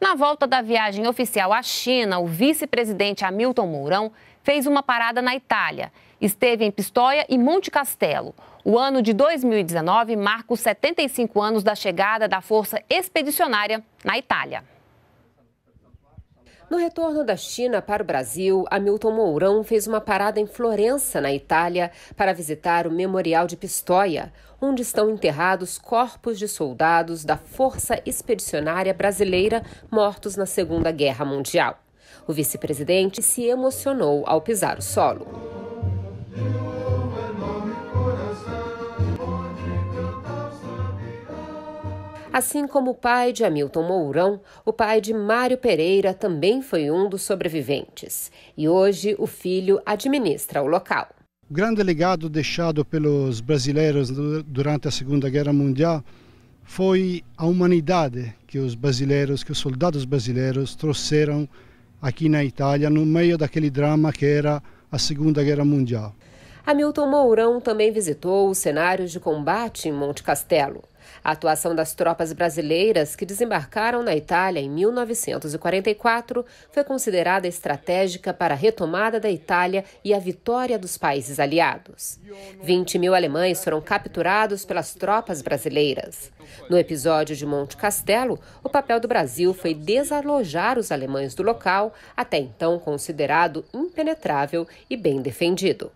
Na volta da viagem oficial à China, o vice-presidente Hamilton Mourão fez uma parada na Itália. Esteve em Pistoia e Monte Castelo. O ano de 2019 marca os 75 anos da chegada da Força Expedicionária na Itália. No retorno da China para o Brasil, Hamilton Mourão fez uma parada em Florença, na Itália, para visitar o Memorial de Pistoia, onde estão enterrados corpos de soldados da Força Expedicionária Brasileira mortos na Segunda Guerra Mundial. O vice-presidente se emocionou ao pisar o solo. Assim como o pai de Hamilton Mourão, o pai de Mário Pereira também foi um dos sobreviventes. E hoje o filho administra o local. O grande legado deixado pelos brasileiros durante a Segunda Guerra Mundial foi a humanidade que os brasileiros, que os soldados brasileiros trouxeram aqui na Itália no meio daquele drama que era a Segunda Guerra Mundial. Hamilton Mourão também visitou os cenários de combate em Monte Castelo. A atuação das tropas brasileiras que desembarcaram na Itália em 1944 foi considerada estratégica para a retomada da Itália e a vitória dos países aliados. 20 mil alemães foram capturados pelas tropas brasileiras. No episódio de Monte Castelo, o papel do Brasil foi desalojar os alemães do local, até então considerado impenetrável e bem defendido.